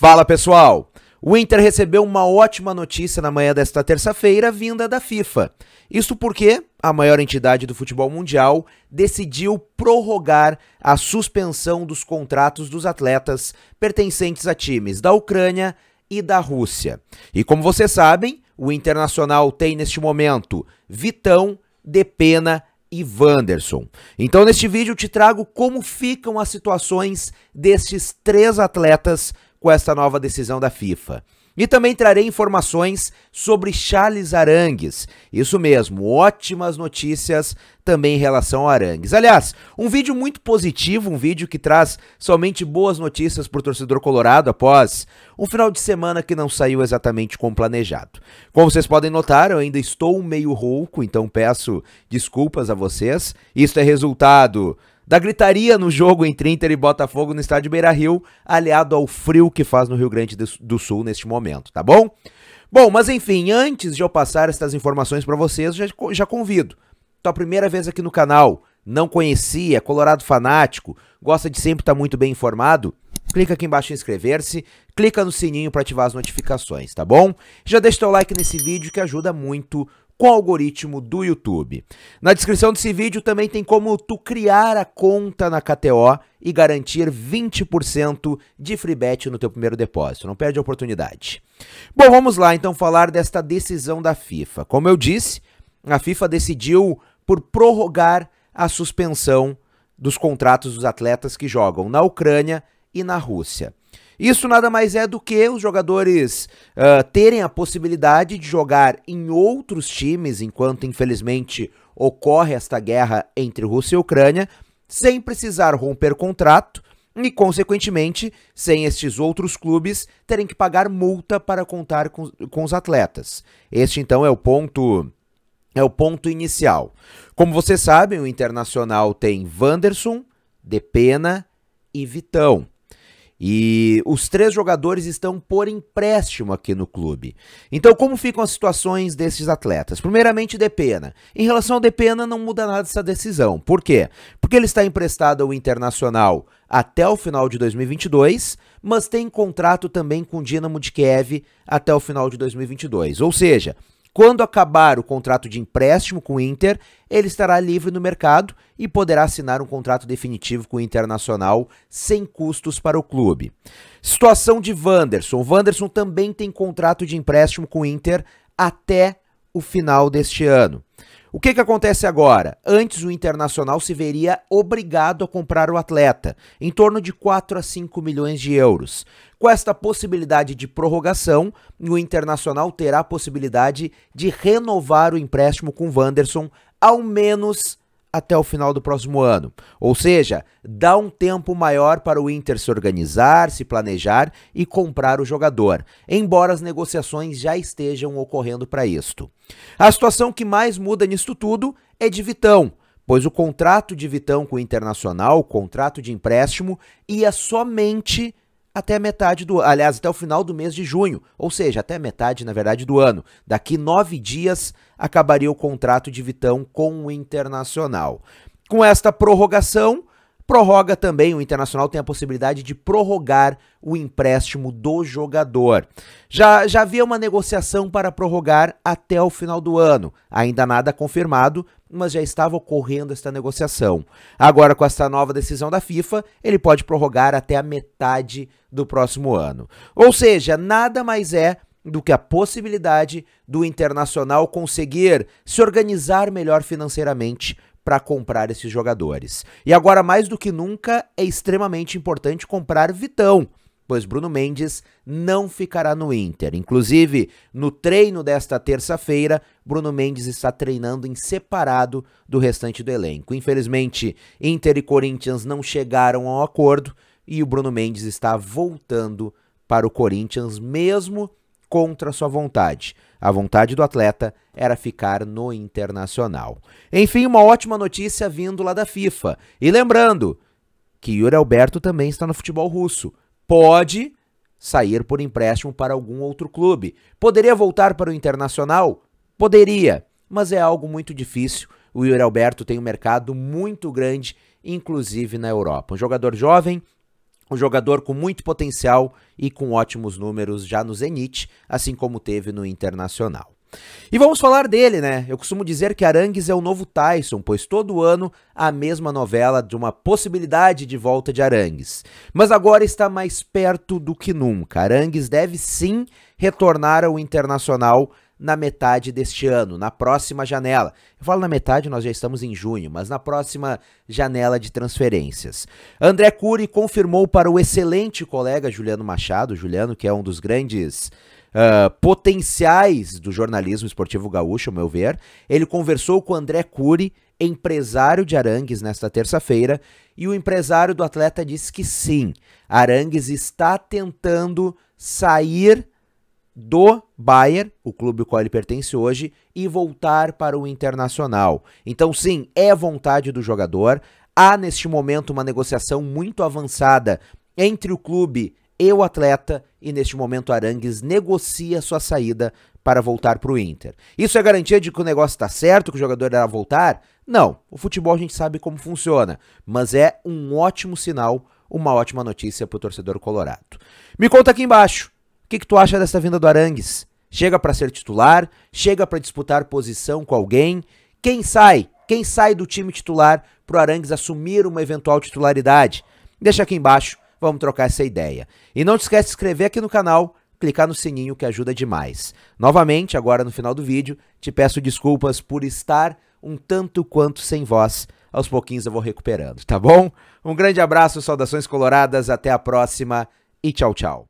Fala pessoal! O Inter recebeu uma ótima notícia na manhã desta terça-feira, vinda da FIFA. Isso porque a maior entidade do futebol mundial decidiu prorrogar a suspensão dos contratos dos atletas pertencentes a times da Ucrânia e da Rússia. E como vocês sabem, o Internacional tem neste momento Vitão, Depena e Wanderson. Então, neste vídeo, eu te trago como ficam as situações destes três atletas com essa nova decisão da FIFA. E também trarei informações sobre Charles Arangues. Isso mesmo, ótimas notícias também em relação ao Arangues. Aliás, um vídeo muito positivo, um vídeo que traz somente boas notícias para o torcedor colorado após um final de semana que não saiu exatamente como planejado. Como vocês podem notar, eu ainda estou meio rouco, então peço desculpas a vocês. Isso é resultado da gritaria no jogo entre Inter e Botafogo no estádio Beira Rio, aliado ao frio que faz no Rio Grande do Sul neste momento, tá bom? Bom, mas enfim, antes de eu passar estas informações para vocês, já, já convido. Tua primeira vez aqui no canal, não conhecia, Colorado fanático, gosta de sempre estar tá muito bem informado? clica aqui embaixo em inscrever-se, clica no sininho para ativar as notificações, tá bom? Já deixa o like nesse vídeo que ajuda muito com o algoritmo do YouTube. Na descrição desse vídeo também tem como tu criar a conta na KTO e garantir 20% de free bet no teu primeiro depósito. Não perde a oportunidade. Bom, vamos lá então falar desta decisão da FIFA. Como eu disse, a FIFA decidiu por prorrogar a suspensão dos contratos dos atletas que jogam na Ucrânia e na Rússia. Isso nada mais é do que os jogadores uh, terem a possibilidade de jogar em outros times, enquanto infelizmente ocorre esta guerra entre Rússia e Ucrânia, sem precisar romper contrato e, consequentemente, sem estes outros clubes terem que pagar multa para contar com, com os atletas. Este então é o ponto é o ponto inicial. Como vocês sabem, o Internacional tem Wanderson, Depena e Vitão. E os três jogadores estão por empréstimo aqui no clube. Então, como ficam as situações desses atletas? Primeiramente, Depena. Em relação ao Depena, não muda nada essa decisão. Por quê? Porque ele está emprestado ao Internacional até o final de 2022, mas tem contrato também com o Dinamo de Kiev até o final de 2022. Ou seja, quando acabar o contrato de empréstimo com o Inter, ele estará livre no mercado e poderá assinar um contrato definitivo com o Internacional sem custos para o clube. Situação de Wanderson. Wanderson também tem contrato de empréstimo com o Inter até o final deste ano. O que, que acontece agora? Antes, o Internacional se veria obrigado a comprar o atleta, em torno de 4 a 5 milhões de euros. Com esta possibilidade de prorrogação, o Internacional terá a possibilidade de renovar o empréstimo com o Wanderson ao menos até o final do próximo ano. Ou seja, dá um tempo maior para o Inter se organizar, se planejar e comprar o jogador, embora as negociações já estejam ocorrendo para isto. A situação que mais muda nisto tudo é de Vitão, pois o contrato de Vitão com o Internacional, o contrato de empréstimo, ia é somente até a metade do aliás, até o final do mês de junho, ou seja, até a metade, na verdade, do ano. Daqui nove dias acabaria o contrato de Vitão com o Internacional. Com esta prorrogação, Prorroga também, o Internacional tem a possibilidade de prorrogar o empréstimo do jogador. Já, já havia uma negociação para prorrogar até o final do ano, ainda nada confirmado, mas já estava ocorrendo esta negociação. Agora, com esta nova decisão da FIFA, ele pode prorrogar até a metade do próximo ano. Ou seja, nada mais é do que a possibilidade do Internacional conseguir se organizar melhor financeiramente para comprar esses jogadores. E agora, mais do que nunca, é extremamente importante comprar Vitão, pois Bruno Mendes não ficará no Inter. Inclusive, no treino desta terça-feira, Bruno Mendes está treinando em separado do restante do elenco. Infelizmente, Inter e Corinthians não chegaram ao acordo e o Bruno Mendes está voltando para o Corinthians, mesmo contra sua vontade. A vontade do atleta era ficar no internacional. Enfim, uma ótima notícia vindo lá da FIFA. E lembrando que Yuri Alberto também está no futebol russo. Pode sair por empréstimo para algum outro clube. Poderia voltar para o internacional? Poderia, mas é algo muito difícil. O Yuri Alberto tem um mercado muito grande, inclusive na Europa. Um jogador jovem, um jogador com muito potencial e com ótimos números já no Zenit, assim como teve no Internacional. E vamos falar dele, né? Eu costumo dizer que Arangues é o novo Tyson, pois todo ano a mesma novela de uma possibilidade de volta de Arangues. Mas agora está mais perto do que nunca. Arangues deve sim retornar ao Internacional na metade deste ano, na próxima janela. Eu falo na metade, nós já estamos em junho, mas na próxima janela de transferências. André Cury confirmou para o excelente colega Juliano Machado, Juliano, que é um dos grandes. Uh, potenciais do jornalismo esportivo gaúcho, ao meu ver. Ele conversou com André Cury, empresário de Arangues, nesta terça-feira, e o empresário do atleta disse que sim, Arangues está tentando sair do Bayern, o clube ao qual ele pertence hoje, e voltar para o Internacional. Então, sim, é vontade do jogador. Há neste momento uma negociação muito avançada entre o clube e o atleta, e neste momento Arangues negocia sua saída para voltar para o Inter. Isso é garantia de que o negócio está certo, que o jogador irá voltar? Não. O futebol a gente sabe como funciona, mas é um ótimo sinal, uma ótima notícia para o torcedor colorado. Me conta aqui embaixo que, que tu acha dessa vinda do Arangues? Chega para ser titular? Chega para disputar posição com alguém? Quem sai? Quem sai do time titular pro Arangues assumir uma eventual titularidade? Deixa aqui embaixo, vamos trocar essa ideia. E não te esquece de se inscrever aqui no canal, clicar no sininho que ajuda demais. Novamente, agora no final do vídeo, te peço desculpas por estar um tanto quanto sem voz. Aos pouquinhos eu vou recuperando, tá bom? Um grande abraço, saudações coloradas, até a próxima e tchau, tchau.